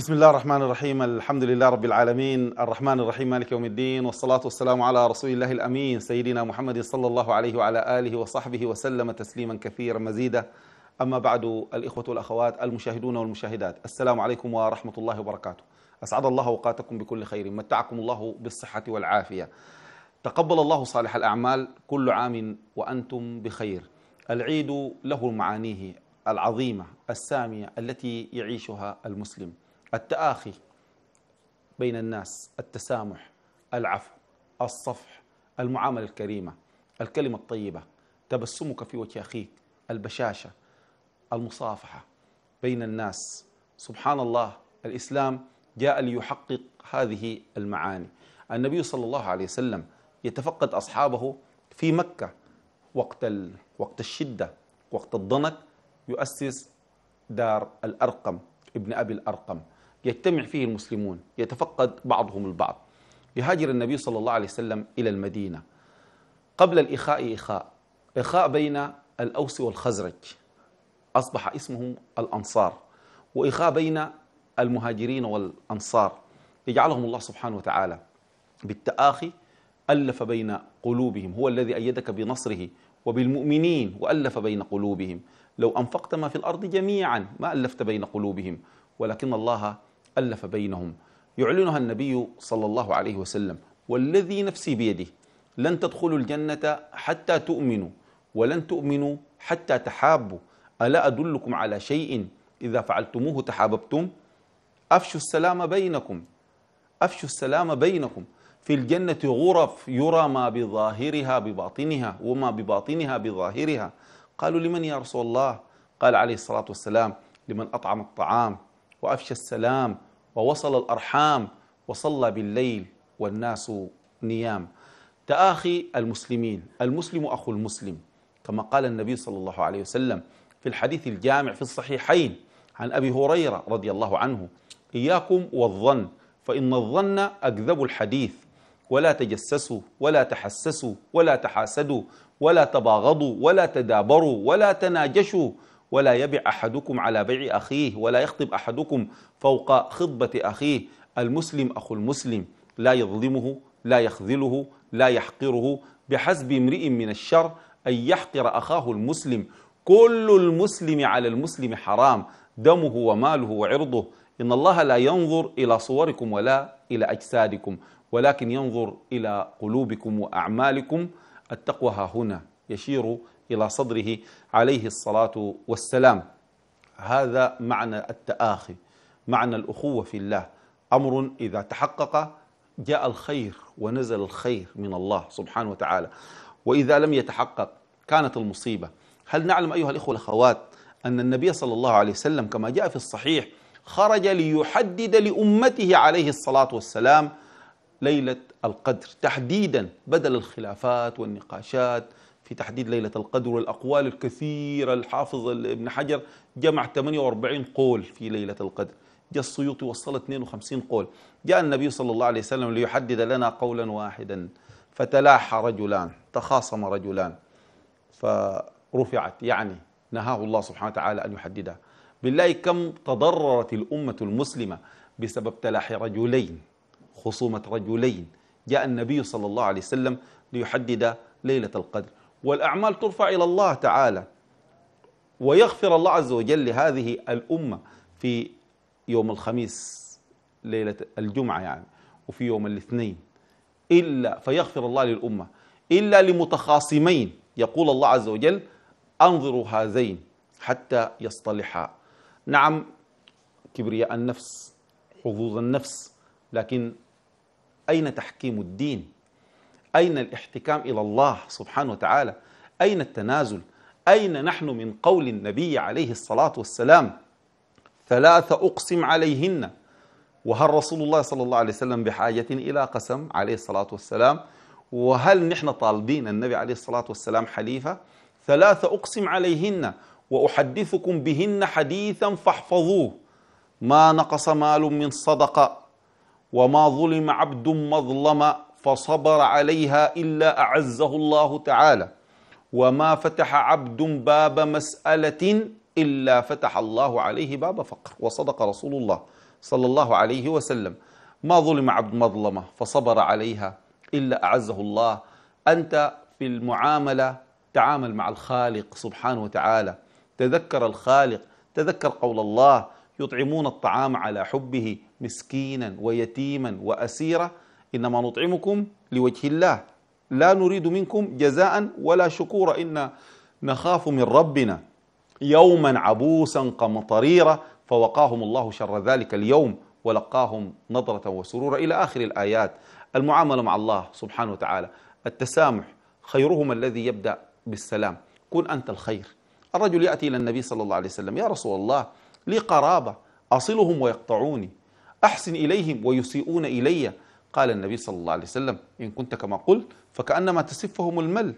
بسم الله الرحمن الرحيم الحمد لله رب العالمين الرحمن الرحيم مالك يوم الدين والصلاة والسلام على رسول الله الأمين سيدنا محمد صلى الله عليه وعلى آله وصحبه وسلم تسليما كثيرا مزيدا أما بعد الإخوة والأخوات المشاهدون والمشاهدات السلام عليكم ورحمة الله وبركاته أسعد الله أوقاتكم بكل خير متعكم الله بالصحة والعافية تقبل الله صالح الأعمال كل عام وأنتم بخير العيد له معانيه العظيمة السامية التي يعيشها المسلم التآخي بين الناس التسامح العفو الصفح المعاملة الكريمة الكلمة الطيبة تبسمك في وجه أخيك البشاشة المصافحة بين الناس سبحان الله الإسلام جاء ليحقق هذه المعاني النبي صلى الله عليه وسلم يتفقد أصحابه في مكة وقت وقت الشدة وقت الضنك يؤسس دار الأرقم ابن أبي الأرقم يجتمع فيه المسلمون يتفقد بعضهم البعض يهاجر النبي صلى الله عليه وسلم إلى المدينة قبل الإخاء إخاء إخاء بين الأوس والخزرج أصبح اسمهم الأنصار وإخاء بين المهاجرين والأنصار يجعلهم الله سبحانه وتعالى بالتآخي ألف بين قلوبهم هو الذي أيدك بنصره وبالمؤمنين وألف بين قلوبهم لو أنفقت ما في الأرض جميعا ما ألفت بين قلوبهم ولكن الله ألف بينهم يعلنها النبي صلى الله عليه وسلم والذي نفسي بيده لن تدخلوا الجنة حتى تؤمنوا ولن تؤمنوا حتى تحابوا ألا أدلكم على شيء إذا فعلتموه تحاببتم أفشوا السلام بينكم أفشوا السلام بينكم في الجنة غرف يرى ما بظاهرها بباطنها وما بباطنها بظاهرها قالوا لمن يا رسول الله قال عليه الصلاة والسلام لمن أطعم الطعام وأفشى السلام ووصل الأرحام وصلى بالليل والناس نيام تآخي المسلمين المسلم أخو المسلم كما قال النبي صلى الله عليه وسلم في الحديث الجامع في الصحيحين عن أبي هريرة رضي الله عنه إياكم والظن فإن الظن أكذب الحديث ولا تجسسوا ولا تحسسوا ولا تحاسدوا ولا تباغضوا ولا تدابروا ولا تناجشوا ولا يبع أحدكم على بيع أخيه ولا يخطب أحدكم فوق خطبة أخيه المسلم أخو المسلم لا يظلمه لا يخذله لا يحقره بحسب امرئ من الشر أن يحقر أخاه المسلم كل المسلم على المسلم حرام دمه وماله وعرضه إن الله لا ينظر إلى صوركم ولا إلى أجسادكم ولكن ينظر إلى قلوبكم وأعمالكم التقوى ها هنا يشير إلى صدره عليه الصلاة والسلام هذا معنى التآخي معنى الأخوة في الله أمر إذا تحقق جاء الخير ونزل الخير من الله سبحانه وتعالى وإذا لم يتحقق كانت المصيبة هل نعلم أيها الإخوة الأخوات أن النبي صلى الله عليه وسلم كما جاء في الصحيح خرج ليحدد لأمته عليه الصلاة والسلام ليلة القدر تحديدا بدل الخلافات والنقاشات في تحديد ليلة القدر والأقوال الكثيرة الحافظ ابن حجر جمع 48 قول في ليلة القدر جاء السيوطي وصل 52 قول جاء النبي صلى الله عليه وسلم ليحدد لنا قولا واحدا فتلاحى رجلان تخاصم رجلان فرفعت يعني نهاه الله سبحانه وتعالى أن يحددها بالله كم تضررت الأمة المسلمة بسبب تلاحي رجلين خصومة رجلين جاء النبي صلى الله عليه وسلم ليحدد ليلة القدر والأعمال ترفع إلى الله تعالى ويغفر الله عز وجل لهذه الأمة في يوم الخميس ليلة الجمعة يعني وفي يوم الاثنين إلا فيغفر الله للأمة إلا لمتخاصمين يقول الله عز وجل أنظروا هذين حتى يصطلحا نعم كبرياء النفس حظوظ النفس لكن أين تحكيم الدين أين الاحتكام إلى الله سبحانه وتعالى أين التنازل أين نحن من قول النبي عليه الصلاة والسلام ثلاثة أقسم عليهن وهل رسول الله صلى الله عليه وسلم بحاجة إلى قسم عليه الصلاة والسلام وهل نحن طالبين النبي عليه الصلاة والسلام حليفة ثلاثة أقسم عليهن وأحدثكم بهن حديثا فاحفظوه ما نقص مال من صدقة وما ظلم عبد مظلما فصبر عليها الا اعزه الله تعالى وما فتح عبد باب مساله الا فتح الله عليه باب فقر وصدق رسول الله صلى الله عليه وسلم ما ظلم عبد مظلمه فصبر عليها الا اعزه الله انت في المعامله تعامل مع الخالق سبحانه وتعالى تذكر الخالق تذكر قول الله يطعمون الطعام على حبه مسكينا ويتيما واسيرا إنما نطعمكم لوجه الله لا نريد منكم جزاء ولا شكورا إن نخاف من ربنا يوما عبوسا قمطريرا فوقاهم الله شر ذلك اليوم ولقاهم نظرة وسرورا إلى آخر الآيات المعاملة مع الله سبحانه وتعالى التسامح خيرهم الذي يبدأ بالسلام كن أنت الخير الرجل يأتي إلى النبي صلى الله عليه وسلم يا رسول الله لي قرابة أصلهم ويقطعوني أحسن إليهم ويسيئون إلي قال النبي صلى الله عليه وسلم إن كنت كما قلت فكأنما تسفهم المل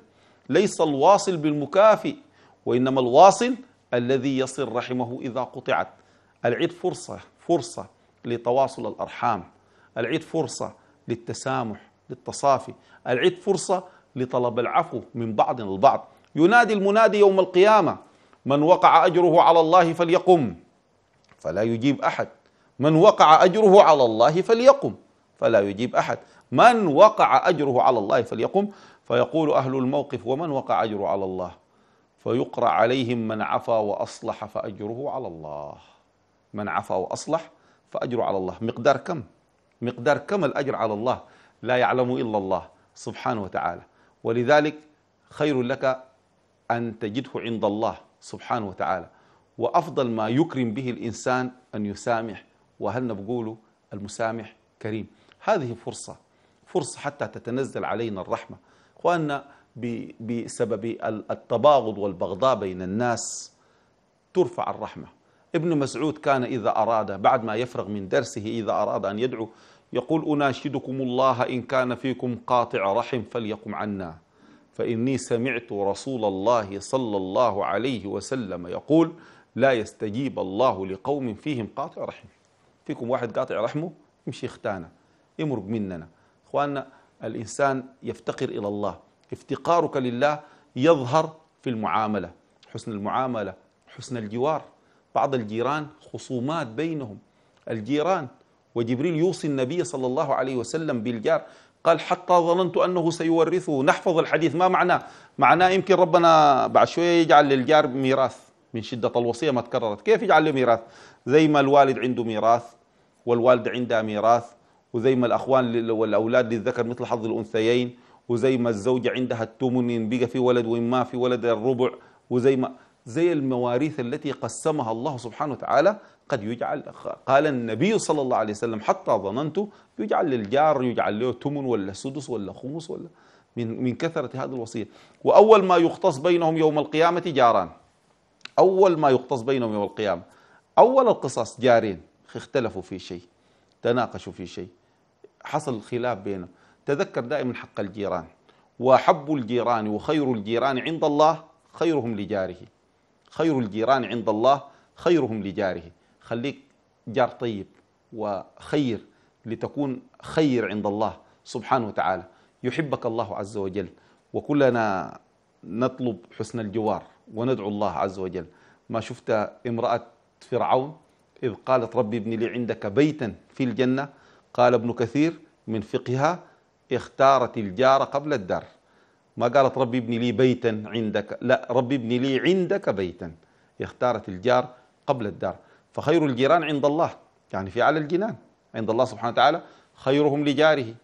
ليس الواصل بالمكافئ وإنما الواصل الذي يصل رحمه إذا قطعت العيد فرصة فرصة لتواصل الأرحام العيد فرصة للتسامح للتصافي العيد فرصة لطلب العفو من بعضنا البعض ينادي المنادي يوم القيامة من وقع أجره على الله فليقم فلا يجيب أحد من وقع أجره على الله فليقم فلا يجيب أحد من وقع أجره على الله فليقم فيقول أهل الموقف ومن وقع أجره على الله فيقرأ عليهم من عفا وأصلح فأجره على الله من عفا وأصلح فأجره على الله مقدار كم مقدار كم الأجر على الله لا يعلم إلا الله سبحانه وتعالى ولذلك خير لك أن تجده عند الله سبحانه وتعالى وأفضل ما يكرم به الإنسان أن يسامح وهل نقول المسامح كريم هذه فرصة فرصة حتى تتنزل علينا الرحمة وأن بسبب التباغض والبغضاء بين الناس ترفع الرحمة ابن مسعود كان إذا أراد بعد ما يفرغ من درسه إذا أراد أن يدعو يقول أناشدكم الله إن كان فيكم قاطع رحم فليقم عنا فإني سمعت رسول الله صلى الله عليه وسلم يقول لا يستجيب الله لقوم فيهم قاطع رحم فيكم واحد قاطع رحمه يمشي اختانه يمرق مننا اخواننا الانسان يفتقر الى الله افتقارك لله يظهر في المعامله حسن المعامله حسن الجوار بعض الجيران خصومات بينهم الجيران وجبريل يوصي النبي صلى الله عليه وسلم بالجار قال حتى ظننت أنه سيورثه نحفظ الحديث ما معناه معناه يمكن ربنا بعد شوية يجعل للجار ميراث من شدة الوصية ما تكررت كيف يجعل له ميراث زي ما الوالد عنده ميراث والوالدة عندها ميراث وزي ما الاخوان والاولاد للذكر مثل حظ الانثيين وزي ما الزوجه عندها التمن ان بقى في ولد وان ما في ولد الربع وزي ما زي المواريث التي قسمها الله سبحانه وتعالى قد يجعل قال النبي صلى الله عليه وسلم حتى ظننت يجعل للجار يجعل له تمن ولا سدس ولا خمس ولا من من كثرة هذا الوصية وأول ما يختص بينهم يوم القيامة جاران أول ما يختص بينهم يوم القيامة أول القصص جارين اختلفوا في شيء تناقشوا في شيء حصل خلاف بينهم تذكر دائما حق الجيران وحب الجيران وخير الجيران عند الله خيرهم لجاره خير الجيران عند الله خيرهم لجاره خليك جار طيب وخير لتكون خير عند الله سبحانه وتعالى يحبك الله عز وجل وكلنا نطلب حسن الجوار وندعو الله عز وجل ما شفت امرأة فرعون إذ قالت ربي ابن لي عندك بيتا في الجنة قال ابن كثير من فقهها اختارت الجار قبل الدار ما قالت ربي ابني لي بيتا عندك لا ربي ابني لي عندك بيتا اختارت الجار قبل الدار فخير الجيران عند الله يعني في أعلى الجنان عند الله سبحانه وتعالى خيرهم لجاره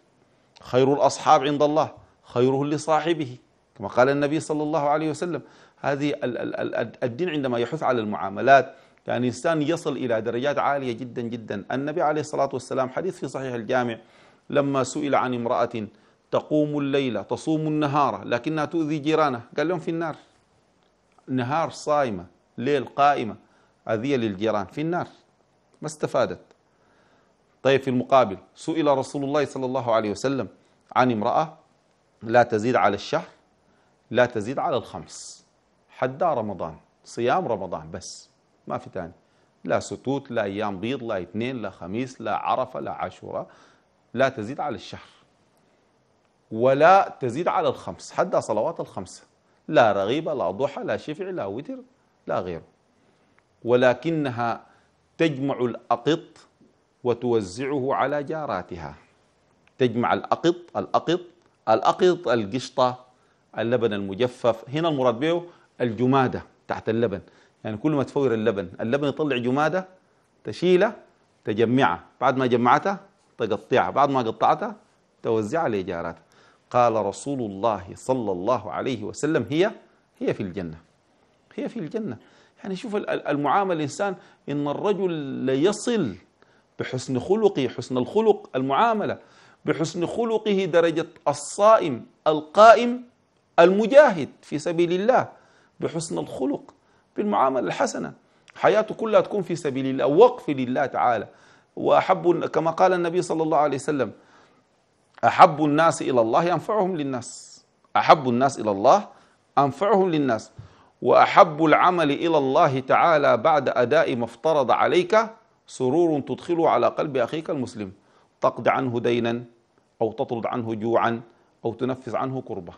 خير الأصحاب عند الله خيره لصاحبه كما قال النبي صلى الله عليه وسلم هذه الدين عندما يحث على المعاملات يعني إنسان يصل إلى درجات عالية جدا جدا النبي عليه الصلاة والسلام حديث في صحيح الجامع لما سئل عن امرأة تقوم الليل تصوم النهار لكنها تؤذي جيرانها قال لهم في النار نهار صائمة ليل قائمة أذية للجيران في النار ما استفادت طيب في المقابل سئل رسول الله صلى الله عليه وسلم عن امرأة لا تزيد على الشهر لا تزيد على الخمس حدا رمضان صيام رمضان بس ما في ثاني لا ستوت لا أيام بيض لا اثنين لا خميس لا عرفة لا عاشوراء لا تزيد على الشهر ولا تزيد على الخمس حتى صلوات الخمسة لا رغيبة لا ضحى لا شفع لا وتر لا غيره ولكنها تجمع الأقط وتوزعه على جاراتها تجمع الأقط الأقط الأقط القشطة اللبن المجفف هنا المراد به الجمادة تحت اللبن يعني كل ما تفور اللبن اللبن يطلع جمادة تشيله تجمعه بعد ما جمعته تقطعها بعد ما قطعتها توزعها لجاراتها قال رسول الله صلى الله عليه وسلم هي هي في الجنة هي في الجنة يعني شوف المعامل الإنسان إن الرجل ليصل بحسن خلقه حسن الخلق المعاملة بحسن خلقه درجة الصائم القائم المجاهد في سبيل الله بحسن الخلق بالمعاملة الحسنة حياته كلها تكون في سبيل الله وقف لله تعالى وأحب كما قال النبي صلى الله عليه وسلم أحب الناس إلى الله أنفعهم للناس أحب الناس إلى الله أنفعهم للناس وأحب العمل إلى الله تعالى بعد أداء ما افترض عليك سرور تدخله على قلب أخيك المسلم تقضي عنه دينا أو تطرد عنه جوعا أو تنفس عنه كربة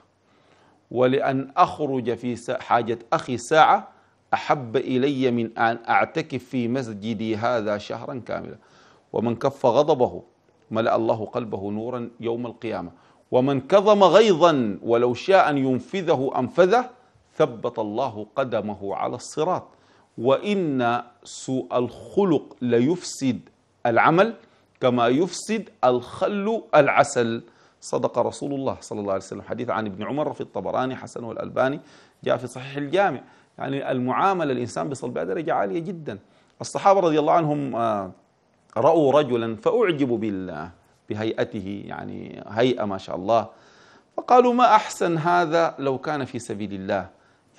ولأن أخرج في حاجة أخي ساعة أحب إلي من أن أعتكف في مسجدي هذا شهرا كاملا ومن كف غضبه ملأ الله قلبه نورا يوم القيامة ومن كظم غيظا ولو شاء أن ينفذه أنفذه ثبت الله قدمه على الصراط وإن سوء الخلق ليفسد العمل كما يفسد الخل العسل صدق رسول الله صلى الله عليه وسلم حديث عن ابن عمر في الطبراني حسن والألباني جاء في صحيح الجامع يعني المعامله الانسان بيصل بها درجه عاليه جدا الصحابه رضي الله عنهم آه، راوا رجلا فاعجبوا بال بهيئته يعني هيئه ما شاء الله فقالوا ما احسن هذا لو كان في سبيل الله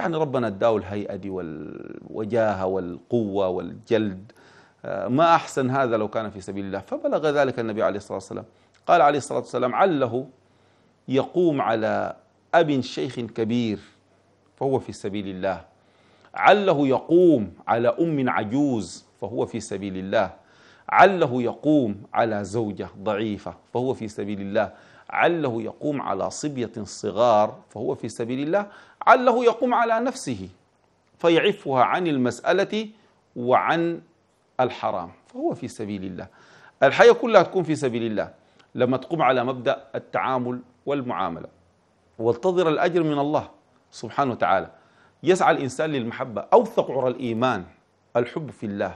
يعني ربنا اداه الهيئه دي والوجاهه والقوه والجلد آه، ما احسن هذا لو كان في سبيل الله فبلغ ذلك النبي عليه الصلاه والسلام قال عليه الصلاه والسلام عله يقوم على اب شيخ كبير فهو في سبيل الله عله يقوم على أم عجوز فهو في سبيل الله عله يقوم على زوجة ضعيفة فهو في سبيل الله عله يقوم على صبية صغار فهو في سبيل الله عله يقوم على نفسه فيعفها عن المسألة وعن الحرام فهو في سبيل الله الحياة كلها تكون في سبيل الله لما تقوم على مبدأ التعامل والمعاملة وانتظر الأجر من الله سبحانه وتعالى يسعى الإنسان للمحبة أوثق عرى الإيمان الحب في الله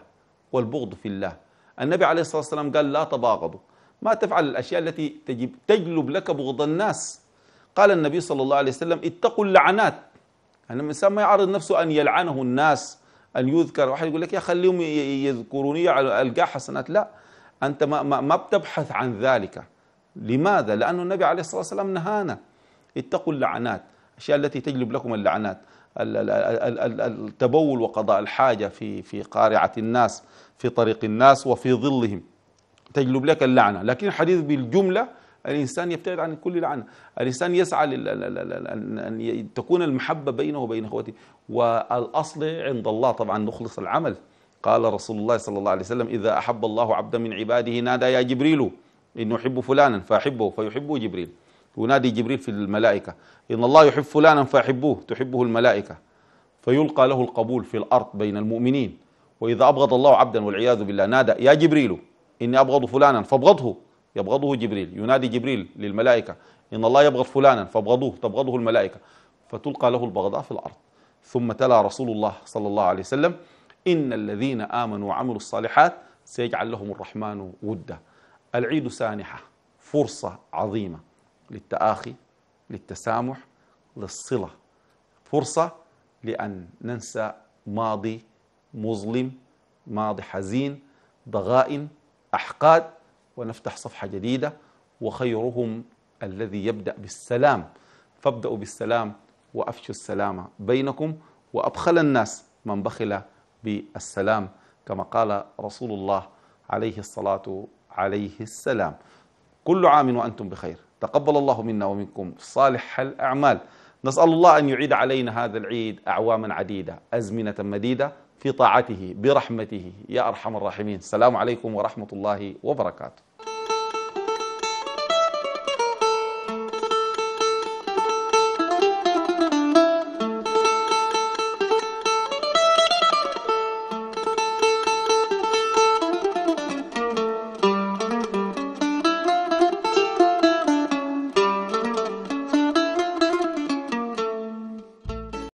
والبغض في الله النبي عليه الصلاة والسلام قال لا تباغضوا ما تفعل الأشياء التي تجب تجلب لك بغض الناس قال النبي صلى الله عليه وسلم اتقوا اللعنات أن يعني الإنسان ما يعرض نفسه أن يلعنه الناس أن يذكر واحد يقول لك يا خليهم يذكروني ألقى حسنات لا أنت ما, ما, ما بتبحث عن ذلك لماذا؟ لأن النبي عليه الصلاة والسلام نهانا اتقوا اللعنات الأشياء التي تجلب لكم اللعنات التبول وقضاء الحاجة في في قارعة الناس في طريق الناس وفي ظلهم تجلب لك اللعنة لكن الحديث بالجملة الإنسان يبتعد عن كل لعنة الإنسان يسعى أن تكون المحبة بينه وبين إخوته والأصل عند الله طبعا نخلص العمل قال رسول الله صلى الله عليه وسلم إذا أحب الله عبدا من عباده نادى يا جبريل إن أحب فلانا فأحبه فيحبه جبريل ينادي جبريل في الملائكة إن الله يحب فلانا فأحبوه تحبه الملائكة فيلقى له القبول في الأرض بين المؤمنين وإذا أبغض الله عبدا والعياذ بالله نادى يا جبريل إني أبغض فلانا فابغضه يبغضه جبريل ينادي جبريل للملائكة إن الله يبغض فلانا فابغضوه تبغضه الملائكة فتلقى له البغضاء في الأرض ثم تلا رسول الله صلى الله عليه وسلم إن الذين آمنوا وعملوا الصالحات سيجعل لهم الرحمن ودا العيد سانحة فرصة عظيمة للتآخي للتسامح للصلة فرصة لأن ننسى ماضي مظلم ماضي حزين ضغائن أحقاد ونفتح صفحة جديدة وخيرهم الذي يبدأ بالسلام فابدأوا بالسلام وأفشوا السلام بينكم وأبخل الناس من بخل بالسلام كما قال رسول الله عليه الصلاة عليه السلام كل عام وأنتم بخير تقبل الله منا ومنكم صالح الأعمال نسأل الله أن يعيد علينا هذا العيد أعواما عديدة أزمنة مديدة في طاعته برحمته يا أرحم الراحمين السلام عليكم ورحمة الله وبركاته